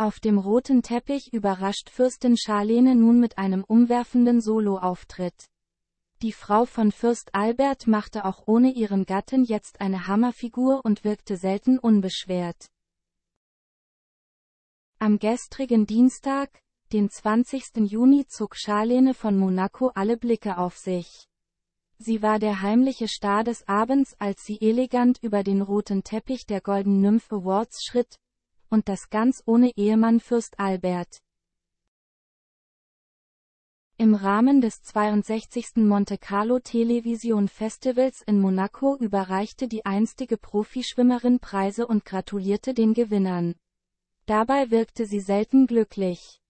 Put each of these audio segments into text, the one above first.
Auf dem roten Teppich überrascht Fürstin Charlene nun mit einem umwerfenden Soloauftritt. Die Frau von Fürst Albert machte auch ohne ihren Gatten jetzt eine Hammerfigur und wirkte selten unbeschwert. Am gestrigen Dienstag, den 20. Juni zog Charlene von Monaco alle Blicke auf sich. Sie war der heimliche Star des Abends, als sie elegant über den roten Teppich der Golden Nymphe Awards schritt, und das ganz ohne Ehemann Fürst Albert. Im Rahmen des 62. Monte Carlo Television Festivals in Monaco überreichte die einstige Profischwimmerin Preise und gratulierte den Gewinnern. Dabei wirkte sie selten glücklich.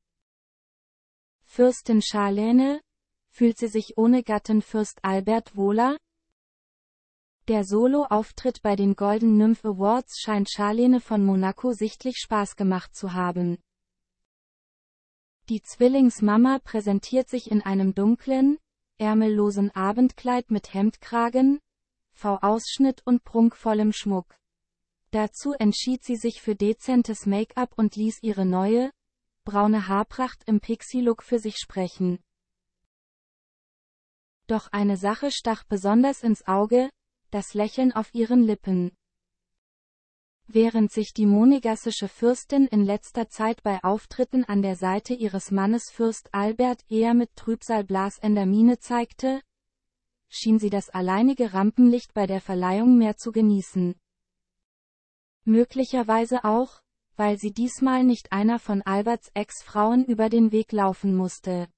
Fürstin Charlene, fühlt sie sich ohne Gatten Fürst Albert wohler, der Solo-Auftritt bei den Golden Nymph Awards scheint Charlene von Monaco sichtlich Spaß gemacht zu haben. Die Zwillingsmama präsentiert sich in einem dunklen, ärmellosen Abendkleid mit Hemdkragen, V-Ausschnitt und prunkvollem Schmuck. Dazu entschied sie sich für dezentes Make-up und ließ ihre neue, braune Haarpracht im Pixie-Look für sich sprechen. Doch eine Sache stach besonders ins Auge, das Lächeln auf ihren Lippen. Während sich die monegassische Fürstin in letzter Zeit bei Auftritten an der Seite ihres Mannes Fürst Albert eher mit trübsalblasender Miene zeigte, schien sie das alleinige Rampenlicht bei der Verleihung mehr zu genießen. Möglicherweise auch, weil sie diesmal nicht einer von Alberts Ex-Frauen über den Weg laufen musste.